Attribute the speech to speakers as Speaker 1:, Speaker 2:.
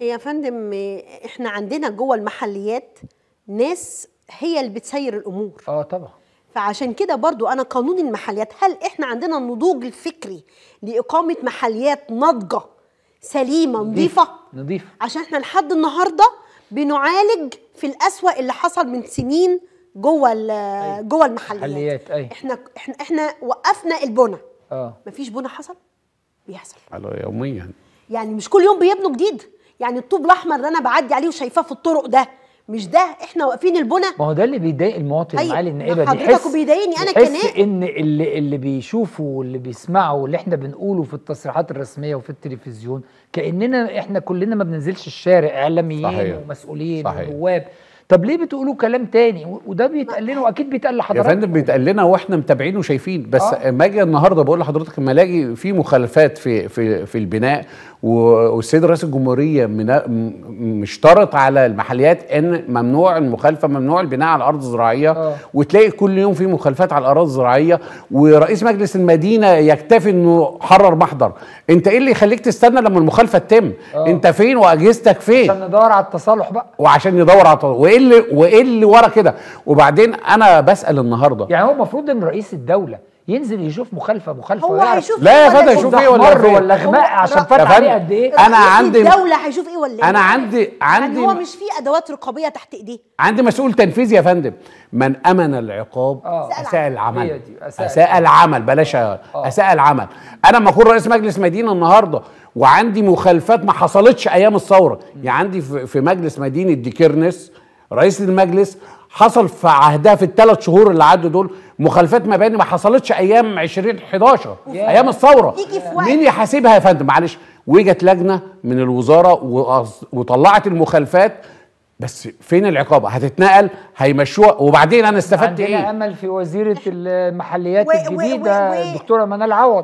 Speaker 1: إيه يا فندم احنا عندنا جوه المحليات ناس هي اللي بتسير الامور اه طبعا فعشان كده برضو انا قانون المحليات هل احنا عندنا النضوج الفكري لاقامه محليات ناضجه سليمه نظيفه نظيفه عشان احنا لحد النهارده بنعالج في الأسوأ اللي حصل من سنين جوه أيه. جوه المحليات محليات أيه. احنا احنا احنا وقفنا البنى اه مفيش بنى حصل بيحصل يوميا يعني مش كل يوم بيبنوا جديد يعني الطوب الاحمر اللي انا بعدي عليه وشايفاه في الطرق ده مش ده احنا واقفين البنى
Speaker 2: ما هو ده اللي بيضايق المواطن طيب، أيوة. معالي النائبه دي حضرتك وبيضايقني انا كنائب ان اللي اللي بيشوفه واللي بيسمعه واللي احنا بنقوله في التصريحات الرسميه وفي التلفزيون كاننا احنا كلنا ما بننزلش الشارع اعلاميين صحيح. ومسؤولين صحيح. ونواب طب ليه بتقولوا كلام تاني وده بيتقال لنا واكيد بيتقال لحضرتك يا فندم بيتقال لنا واحنا متابعين وشايفين بس آه. اما ما اجي النهارده بقول لحضرتك
Speaker 3: اما الاقي في مخالفات في في في البناء والسيد رئيس الجمهوريه مشترط على المحليات ان ممنوع المخالفه ممنوع البناء على الارض الزراعيه أوه. وتلاقي كل يوم في مخالفات على الاراضي الزراعيه ورئيس مجلس المدينه يكتفي انه حرر محضر انت ايه اللي يخليك تستنى لما المخالفه تتم آه. انت فين واجهزتك فين عشان
Speaker 2: ندور على التصالح بقى
Speaker 3: وعشان ندور على التصالح وايه اللي وايه اللي ورا كده
Speaker 2: وبعدين انا بسال النهارده يعني هو المفروض ان رئيس الدوله ينزل يشوف مخالفه مخالفه هو هيشوف لا يا إيه فندم يشوف ايه ولا ايه ولا غماء عشان فات عليه قد ايه انا عندي الدوله
Speaker 1: هيشوف ايه ولا ايه انا عندي عندي يعني هو مش في ادوات رقابيه تحت ايديه
Speaker 3: عندي مسؤول تنفيذي يا فندم من امن العقاب آه. اساء العمل اساء العمل بلاش آه. آه. اساء العمل انا لما اكون رئيس مجلس مدينه النهارده وعندي مخالفات ما حصلتش ايام الثوره يعني عندي في مجلس مدينه ديكيرنس رئيس المجلس حصل في عهدها في الثلاث شهور اللي عدوا دول مخالفات مباني ما حصلتش ايام 2011 ايام الثوره مين يحاسبها يا فندم معلش وجت لجنه من الوزاره وطلعت المخالفات بس فين العقاب هتتنقل هيمشوها وبعدين انا استفدت ايه عندنا
Speaker 2: امل في وزيره المحليات الجديده دكتوره الدكتوره منال عوض